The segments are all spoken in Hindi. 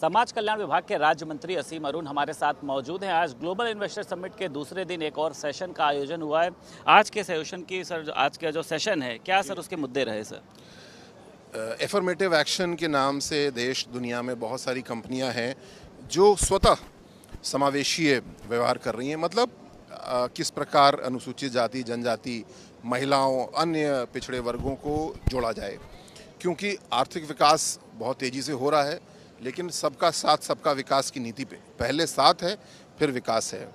समाज कल्याण विभाग के राज्य मंत्री असीम अरुण हमारे साथ मौजूद हैं आज ग्लोबल इन्वेस्टर समिट के दूसरे दिन एक और सेशन का आयोजन हुआ है आज के सेशन की सर आज का जो सेशन है क्या सर उसके मुद्दे रहे सर एफर्मेटिव एक्शन के नाम से देश दुनिया में बहुत सारी कंपनियां हैं जो स्वतः समावेशीय व्यवहार कर रही हैं मतलब आ, किस प्रकार अनुसूचित जाति जनजाति महिलाओं अन्य पिछड़े वर्गों को जोड़ा जाए क्योंकि आर्थिक विकास बहुत तेज़ी से हो रहा है लेकिन सबका साथ सबका विकास की नीति पे पहले साथ है फिर विकास है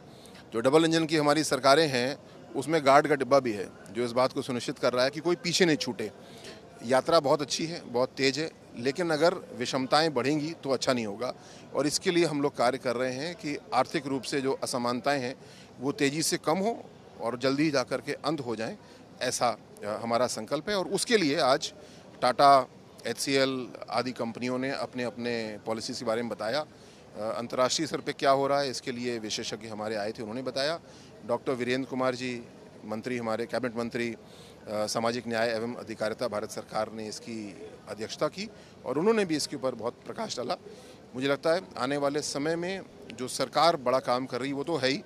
जो डबल इंजन की हमारी सरकारें हैं उसमें गार्ड का डिब्बा भी है जो इस बात को सुनिश्चित कर रहा है कि कोई पीछे नहीं छूटे यात्रा बहुत अच्छी है बहुत तेज़ है लेकिन अगर विषमताएं बढ़ेंगी तो अच्छा नहीं होगा और इसके लिए हम लोग कार्य कर रहे हैं कि आर्थिक रूप से जो असमानताएं हैं वो तेज़ी से कम हो और जल्दी जा कर के अंत हो जाएं ऐसा हमारा संकल्प है और उसके लिए आज टाटा एच आदि कंपनियों ने अपने अपने पॉलिसीज के बारे में बताया अंतर्राष्ट्रीय स्तर पे क्या हो रहा है इसके लिए विशेषज्ञ हमारे आए थे उन्होंने बताया डॉक्टर वीरेंद्र कुमार जी मंत्री हमारे कैबिनेट मंत्री सामाजिक न्याय एवं अधिकारिता भारत सरकार ने इसकी अध्यक्षता की और उन्होंने भी इसके ऊपर बहुत प्रकाश डाला मुझे लगता है आने वाले समय में जो सरकार बड़ा काम कर रही वो तो है ही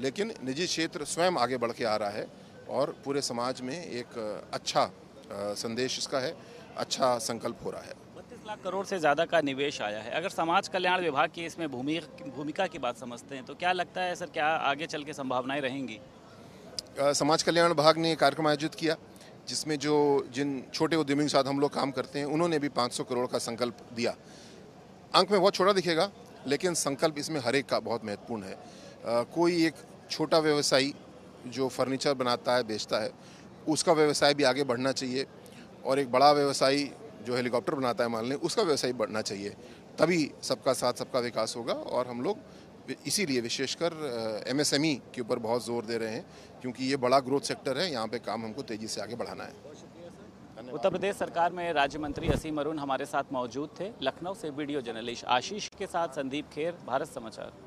लेकिन निजी क्षेत्र स्वयं आगे बढ़ के आ रहा है और पूरे समाज में एक अच्छा संदेश इसका है अच्छा संकल्प हो रहा है बत्तीस लाख करोड़ से ज़्यादा का निवेश आया है अगर समाज कल्याण विभाग की इसमें भूमि भूमिका की बात समझते हैं तो क्या लगता है सर क्या आगे चल के संभावनाएँ रहेंगी समाज कल्याण विभाग ने कार्यक्रम आयोजित किया जिसमें जो जिन छोटे उद्यमियों के साथ हम लोग काम करते हैं उन्होंने भी 500 करोड़ का संकल्प दिया अंक में बहुत छोटा दिखेगा लेकिन संकल्प इसमें हर एक का बहुत महत्वपूर्ण है आ, कोई एक छोटा व्यवसायी जो फर्नीचर बनाता है बेचता है उसका व्यवसाय भी आगे बढ़ना चाहिए और एक बड़ा व्यवसायी जो हेलीकॉप्टर बनाता है मान लें उसका व्यवसाय बढ़ना चाहिए तभी सबका साथ सबका विकास होगा और हम लोग इसीलिए विशेषकर एमएसएमई e के ऊपर बहुत जोर दे रहे हैं क्योंकि ये बड़ा ग्रोथ सेक्टर है यहाँ पे काम हमको तेज़ी से आगे बढ़ाना है उत्तर प्रदेश सरकार में राज्य मंत्री असीम अरुण हमारे साथ मौजूद थे लखनऊ से वीडियो जर्नलिस्ट आशीष के साथ संदीप खेर भारत समाचार